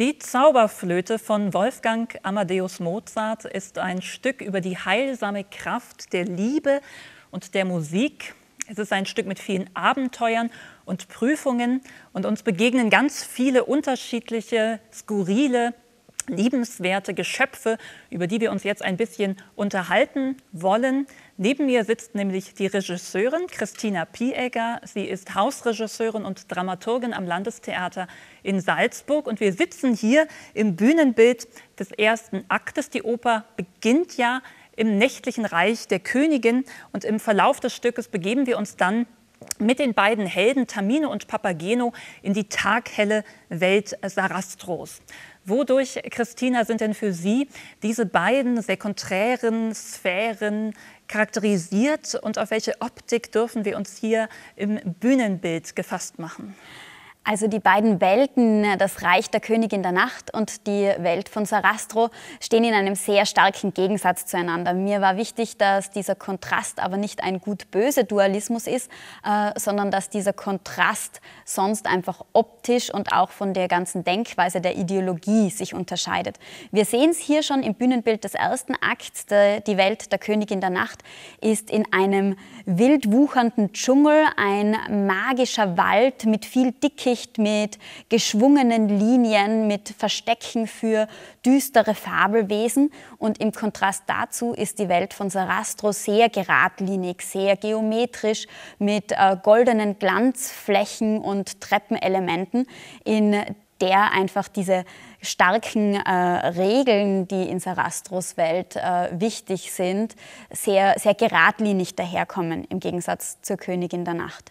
Die Zauberflöte von Wolfgang Amadeus Mozart ist ein Stück über die heilsame Kraft der Liebe und der Musik. Es ist ein Stück mit vielen Abenteuern und Prüfungen und uns begegnen ganz viele unterschiedliche, skurrile, liebenswerte Geschöpfe, über die wir uns jetzt ein bisschen unterhalten wollen. Neben mir sitzt nämlich die Regisseurin Christina Piegger. Sie ist Hausregisseurin und Dramaturgin am Landestheater in Salzburg. Und wir sitzen hier im Bühnenbild des ersten Aktes. Die Oper beginnt ja im nächtlichen Reich der Königin. Und im Verlauf des Stückes begeben wir uns dann mit den beiden Helden Tamino und Papageno in die taghelle Welt Sarastros. Wodurch, Christina, sind denn für Sie diese beiden sehr konträren Sphären charakterisiert und auf welche Optik dürfen wir uns hier im Bühnenbild gefasst machen? Also die beiden Welten, das Reich der Königin der Nacht und die Welt von Sarastro, stehen in einem sehr starken Gegensatz zueinander. Mir war wichtig, dass dieser Kontrast aber nicht ein gut-böse-Dualismus ist, äh, sondern dass dieser Kontrast sonst einfach optisch und auch von der ganzen Denkweise der Ideologie sich unterscheidet. Wir sehen es hier schon im Bühnenbild des ersten Akts. Der, die Welt der Königin der Nacht ist in einem wild wuchernden Dschungel, ein magischer Wald mit viel Dickicht Licht, mit geschwungenen Linien, mit Verstecken für düstere Fabelwesen. Und im Kontrast dazu ist die Welt von Sarastro sehr geradlinig, sehr geometrisch, mit äh, goldenen Glanzflächen und Treppenelementen, in der einfach diese starken äh, Regeln, die in Sarastros Welt äh, wichtig sind, sehr, sehr geradlinig daherkommen, im Gegensatz zur Königin der Nacht.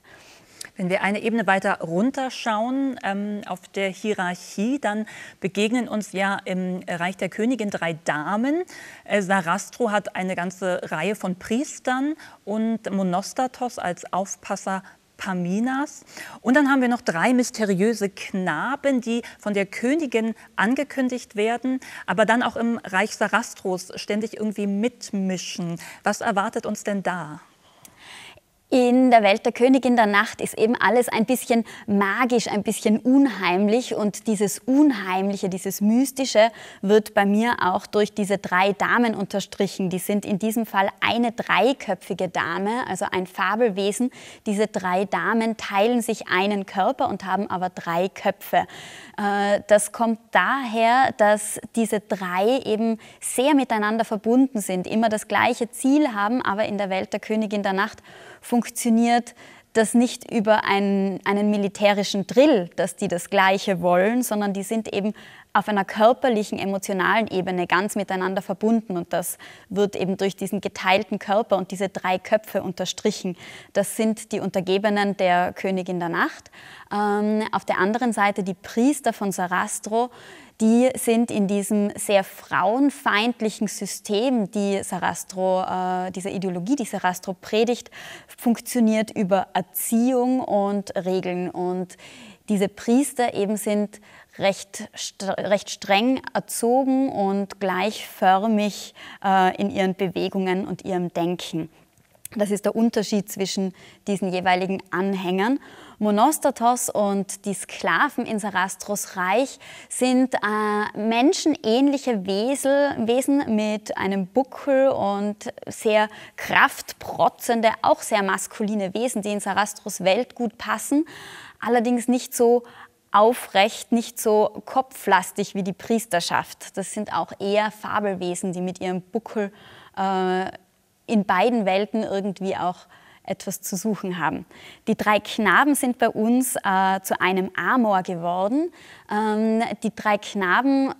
Wenn wir eine Ebene weiter runterschauen ähm, auf der Hierarchie, dann begegnen uns ja im Reich der Königin drei Damen. Äh, Sarastro hat eine ganze Reihe von Priestern und Monostatos als Aufpasser Paminas. Und dann haben wir noch drei mysteriöse Knaben, die von der Königin angekündigt werden, aber dann auch im Reich Sarastros ständig irgendwie mitmischen. Was erwartet uns denn da? In der Welt der Königin der Nacht ist eben alles ein bisschen magisch, ein bisschen unheimlich und dieses Unheimliche, dieses Mystische wird bei mir auch durch diese drei Damen unterstrichen. Die sind in diesem Fall eine dreiköpfige Dame, also ein Fabelwesen. Diese drei Damen teilen sich einen Körper und haben aber drei Köpfe. Äh, das kommt daher, dass diese drei eben sehr miteinander verbunden sind, immer das gleiche Ziel haben, aber in der Welt der Königin der Nacht funktioniert funktioniert das nicht über einen, einen militärischen Drill, dass die das Gleiche wollen, sondern die sind eben auf einer körperlichen, emotionalen Ebene ganz miteinander verbunden. Und das wird eben durch diesen geteilten Körper und diese drei Köpfe unterstrichen. Das sind die Untergebenen der Königin der Nacht. Ähm, auf der anderen Seite die Priester von Sarastro, die sind in diesem sehr frauenfeindlichen System, die Sarastro, äh, diese Ideologie, die Sarastro predigt, funktioniert über Erziehung und Regeln. Und diese Priester eben sind recht, recht streng erzogen und gleichförmig äh, in ihren Bewegungen und ihrem Denken. Das ist der Unterschied zwischen diesen jeweiligen Anhängern. Monostatos und die Sklaven in Sarastros Reich sind äh, menschenähnliche Wesel, Wesen mit einem Buckel und sehr kraftprotzende, auch sehr maskuline Wesen, die in Sarastros Welt gut passen, allerdings nicht so aufrecht, nicht so kopflastig wie die Priesterschaft. Das sind auch eher Fabelwesen, die mit ihrem Buckel äh, in beiden Welten irgendwie auch etwas zu suchen haben. Die drei Knaben sind bei uns äh, zu einem Amor geworden. Ähm, die drei Knaben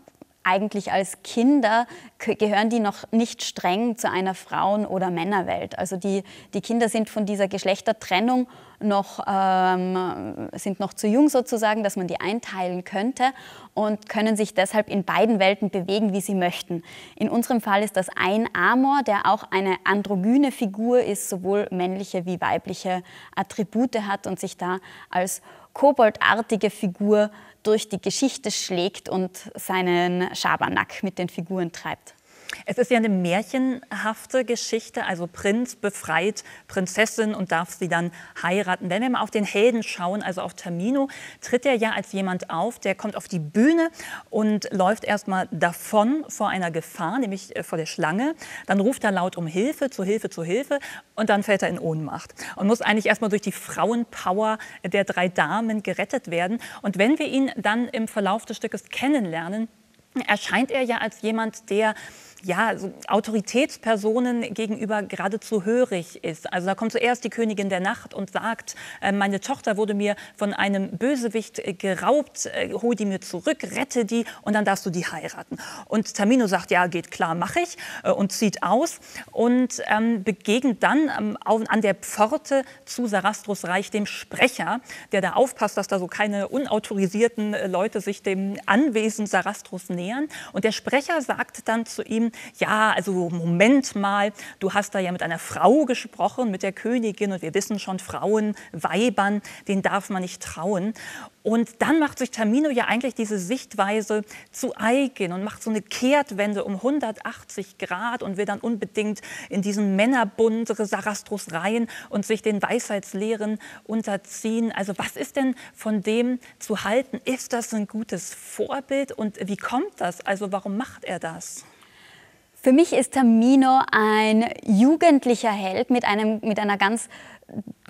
eigentlich als Kinder gehören die noch nicht streng zu einer Frauen- oder Männerwelt. Also die, die Kinder sind von dieser Geschlechtertrennung noch, ähm, sind noch zu jung sozusagen, dass man die einteilen könnte und können sich deshalb in beiden Welten bewegen, wie sie möchten. In unserem Fall ist das ein Amor, der auch eine androgyne Figur ist, sowohl männliche wie weibliche Attribute hat und sich da als koboldartige Figur durch die Geschichte schlägt und seinen Schabernack mit den Figuren treibt. Es ist ja eine märchenhafte Geschichte, also Prinz befreit Prinzessin und darf sie dann heiraten. Wenn wir mal auf den Helden schauen, also auf Tamino, tritt er ja als jemand auf, der kommt auf die Bühne und läuft erstmal davon vor einer Gefahr, nämlich äh, vor der Schlange. Dann ruft er laut um Hilfe, zu Hilfe, zu Hilfe und dann fällt er in Ohnmacht und muss eigentlich erstmal durch die Frauenpower der drei Damen gerettet werden. Und wenn wir ihn dann im Verlauf des Stückes kennenlernen, erscheint er ja als jemand, der ja, so Autoritätspersonen gegenüber geradezu hörig ist. Also da kommt zuerst die Königin der Nacht und sagt, äh, meine Tochter wurde mir von einem Bösewicht äh, geraubt, äh, hol die mir zurück, rette die und dann darfst du die heiraten. Und Tamino sagt, ja, geht klar, mache ich äh, und zieht aus und ähm, begegnet dann ähm, auf, an der Pforte zu Sarastros Reich dem Sprecher, der da aufpasst, dass da so keine unautorisierten äh, Leute sich dem Anwesen Sarastros nähern. Und der Sprecher sagt dann zu ihm, ja, also Moment mal, du hast da ja mit einer Frau gesprochen, mit der Königin und wir wissen schon, Frauen, Weibern, denen darf man nicht trauen. Und dann macht sich Tamino ja eigentlich diese Sichtweise zu eigen und macht so eine Kehrtwende um 180 Grad und will dann unbedingt in diesen Männerbund Sarastros rein und sich den Weisheitslehren unterziehen. Also was ist denn von dem zu halten? Ist das ein gutes Vorbild und wie kommt das? Also warum macht er das? Für mich ist Tamino ein jugendlicher Held mit einem, mit einer ganz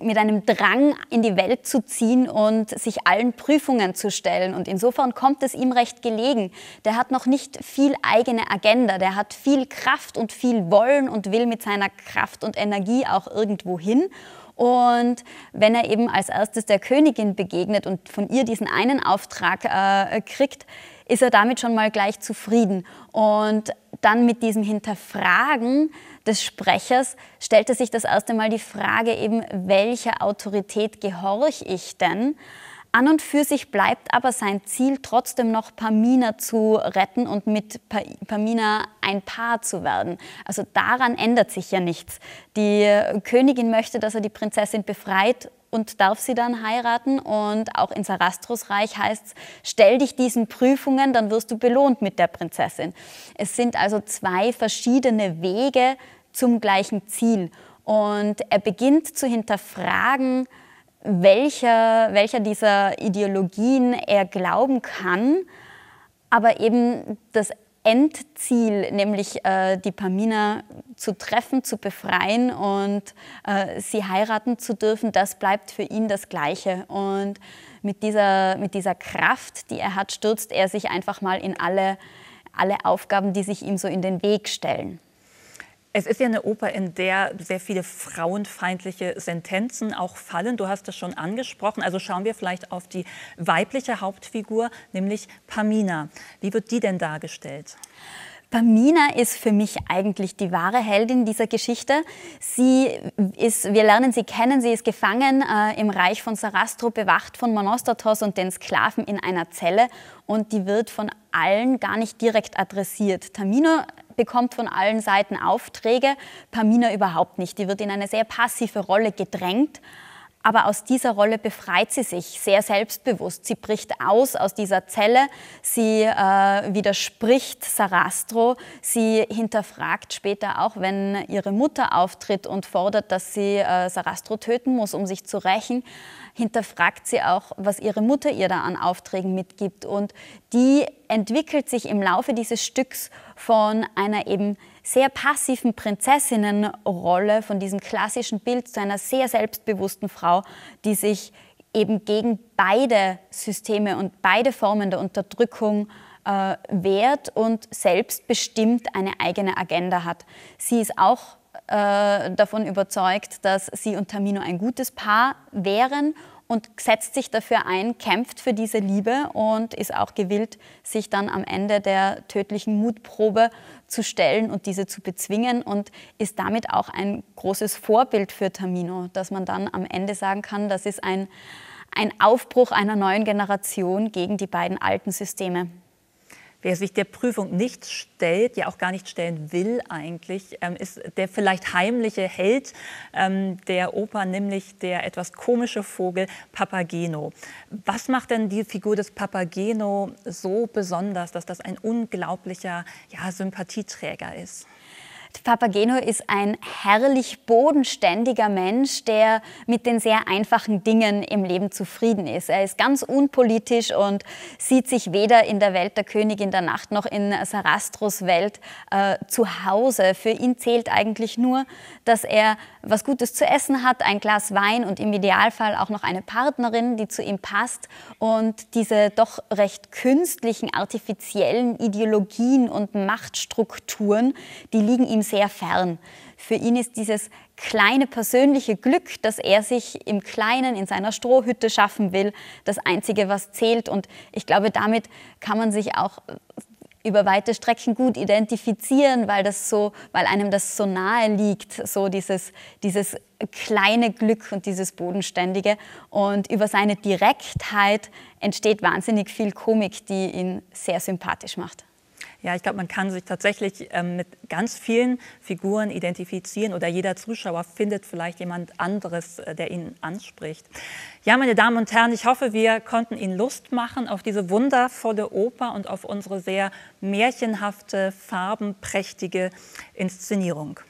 mit einem Drang in die Welt zu ziehen und sich allen Prüfungen zu stellen. Und insofern kommt es ihm recht gelegen. Der hat noch nicht viel eigene Agenda. Der hat viel Kraft und viel Wollen und will mit seiner Kraft und Energie auch irgendwo hin. Und wenn er eben als erstes der Königin begegnet und von ihr diesen einen Auftrag äh, kriegt, ist er damit schon mal gleich zufrieden. Und dann mit diesem Hinterfragen des Sprechers stellte sich das erste Mal die Frage eben, welcher Autorität gehorche ich denn? An und für sich bleibt aber sein Ziel trotzdem noch Pamina zu retten und mit Pamina ein Paar zu werden. Also daran ändert sich ja nichts. Die Königin möchte, dass er die Prinzessin befreit und darf sie dann heiraten. Und auch in Sarastros Reich heißt es, stell dich diesen Prüfungen, dann wirst du belohnt mit der Prinzessin. Es sind also zwei verschiedene Wege zum gleichen Ziel. Und er beginnt zu hinterfragen, welcher, welcher dieser Ideologien er glauben kann. Aber eben das Endziel, nämlich äh, die Pamina zu treffen, zu befreien und äh, sie heiraten zu dürfen, das bleibt für ihn das Gleiche. Und mit dieser, mit dieser Kraft, die er hat, stürzt er sich einfach mal in alle, alle Aufgaben, die sich ihm so in den Weg stellen. Es ist ja eine Oper, in der sehr viele frauenfeindliche Sentenzen auch fallen. Du hast das schon angesprochen. Also schauen wir vielleicht auf die weibliche Hauptfigur, nämlich Pamina. Wie wird die denn dargestellt? Pamina ist für mich eigentlich die wahre Heldin dieser Geschichte. Sie ist, wir lernen sie kennen, sie ist gefangen äh, im Reich von Sarastro, bewacht von Monostatos und den Sklaven in einer Zelle und die wird von allen gar nicht direkt adressiert. Tamino bekommt von allen Seiten Aufträge, Pamina überhaupt nicht. Die wird in eine sehr passive Rolle gedrängt aber aus dieser Rolle befreit sie sich sehr selbstbewusst. Sie bricht aus aus dieser Zelle, sie äh, widerspricht Sarastro, sie hinterfragt später auch, wenn ihre Mutter auftritt und fordert, dass sie äh, Sarastro töten muss, um sich zu rächen, hinterfragt sie auch, was ihre Mutter ihr da an Aufträgen mitgibt. Und die entwickelt sich im Laufe dieses Stücks von einer eben sehr passiven Prinzessinnenrolle, von diesem klassischen Bild zu einer sehr selbstbewussten Frau, die sich eben gegen beide Systeme und beide Formen der Unterdrückung äh, wehrt und selbstbestimmt eine eigene Agenda hat. Sie ist auch äh, davon überzeugt, dass sie und Tamino ein gutes Paar wären und setzt sich dafür ein, kämpft für diese Liebe und ist auch gewillt, sich dann am Ende der tödlichen Mutprobe zu stellen und diese zu bezwingen und ist damit auch ein großes Vorbild für Tamino, dass man dann am Ende sagen kann, das ist ein, ein Aufbruch einer neuen Generation gegen die beiden alten Systeme wer sich der Prüfung nicht stellt, ja auch gar nicht stellen will eigentlich, ähm, ist der vielleicht heimliche Held ähm, der Oper, nämlich der etwas komische Vogel Papageno. Was macht denn die Figur des Papageno so besonders, dass das ein unglaublicher ja, Sympathieträger ist? Papageno ist ein herrlich bodenständiger Mensch, der mit den sehr einfachen Dingen im Leben zufrieden ist. Er ist ganz unpolitisch und sieht sich weder in der Welt der Königin der Nacht noch in Sarastros Welt äh, zu Hause. Für ihn zählt eigentlich nur, dass er was Gutes zu essen hat, ein Glas Wein und im Idealfall auch noch eine Partnerin, die zu ihm passt. Und diese doch recht künstlichen, artifiziellen Ideologien und Machtstrukturen, die liegen ihm sehr fern. Für ihn ist dieses kleine persönliche Glück, das er sich im Kleinen in seiner Strohhütte schaffen will, das Einzige, was zählt. Und ich glaube, damit kann man sich auch äh, über weite Strecken gut identifizieren, weil das so, weil einem das so nahe liegt, so dieses, dieses kleine Glück und dieses Bodenständige. Und über seine Direktheit entsteht wahnsinnig viel Komik, die ihn sehr sympathisch macht. Ja, ich glaube, man kann sich tatsächlich ähm, mit ganz vielen Figuren identifizieren oder jeder Zuschauer findet vielleicht jemand anderes, äh, der ihn anspricht. Ja, meine Damen und Herren, ich hoffe, wir konnten Ihnen Lust machen auf diese wundervolle Oper und auf unsere sehr märchenhafte, farbenprächtige Inszenierung.